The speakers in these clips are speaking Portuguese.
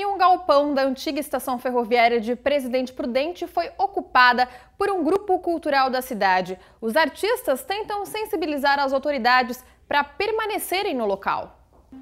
E um galpão da antiga estação ferroviária de Presidente Prudente foi ocupada por um grupo cultural da cidade. Os artistas tentam sensibilizar as autoridades para permanecerem no local.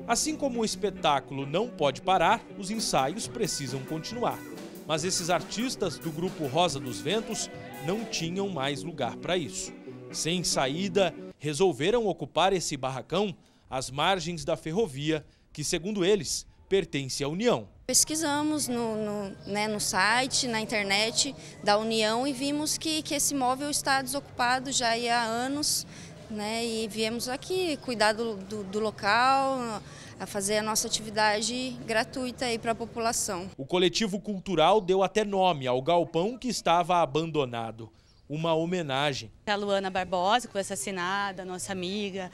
Assim como o espetáculo não pode parar, os ensaios precisam continuar. Mas esses artistas do grupo Rosa dos Ventos não tinham mais lugar para isso. Sem saída, resolveram ocupar esse barracão às margens da ferrovia, que, segundo eles, pertence à União. Pesquisamos no, no, né, no, site, na internet da União e vimos que, que esse imóvel está desocupado já há anos né, e viemos aqui cuidar do, do, do local, a fazer a nossa atividade gratuita aí para a população. O coletivo cultural deu até nome ao galpão que estava abandonado, uma homenagem. A Luana Barbosa, que foi assassinada, nossa amiga,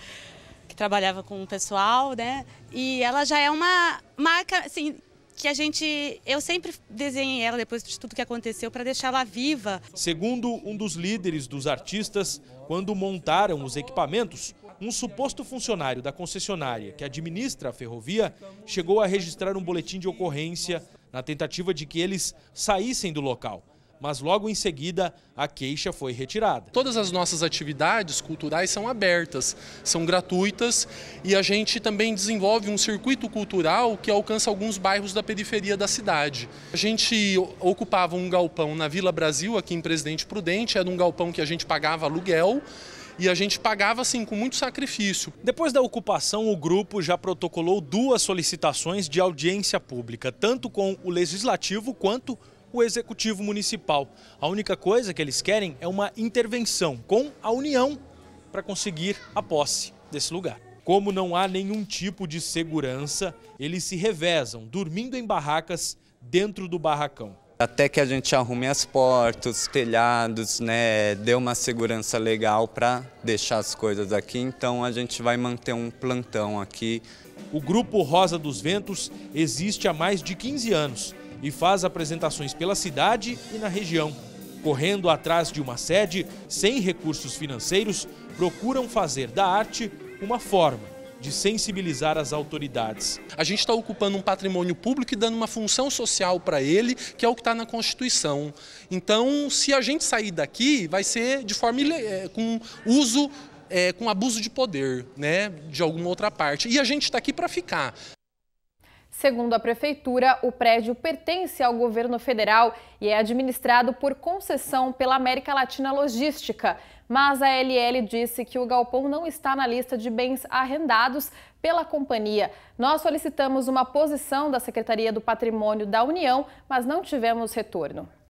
que trabalhava com o pessoal, né? E ela já é uma marca, assim, que a gente, eu sempre desenhei ela depois de tudo que aconteceu para deixá-la viva. Segundo um dos líderes dos artistas, quando montaram os equipamentos, um suposto funcionário da concessionária que administra a ferrovia chegou a registrar um boletim de ocorrência na tentativa de que eles saíssem do local mas logo em seguida a queixa foi retirada. Todas as nossas atividades culturais são abertas, são gratuitas e a gente também desenvolve um circuito cultural que alcança alguns bairros da periferia da cidade. A gente ocupava um galpão na Vila Brasil, aqui em Presidente Prudente, era um galpão que a gente pagava aluguel e a gente pagava assim com muito sacrifício. Depois da ocupação, o grupo já protocolou duas solicitações de audiência pública, tanto com o legislativo quanto o Executivo Municipal. A única coisa que eles querem é uma intervenção com a União para conseguir a posse desse lugar. Como não há nenhum tipo de segurança, eles se revezam, dormindo em barracas dentro do barracão. Até que a gente arrume as portas, telhados, né, dê uma segurança legal para deixar as coisas aqui, então a gente vai manter um plantão aqui. O grupo Rosa dos Ventos existe há mais de 15 anos e faz apresentações pela cidade e na região. Correndo atrás de uma sede sem recursos financeiros, procuram fazer da arte uma forma de sensibilizar as autoridades. A gente está ocupando um patrimônio público e dando uma função social para ele, que é o que está na Constituição. Então, se a gente sair daqui, vai ser de forma é, com uso, é, com abuso de poder, né, de alguma outra parte. E a gente está aqui para ficar. Segundo a prefeitura, o prédio pertence ao governo federal e é administrado por concessão pela América Latina Logística, mas a LL disse que o galpão não está na lista de bens arrendados pela companhia. Nós solicitamos uma posição da Secretaria do Patrimônio da União, mas não tivemos retorno.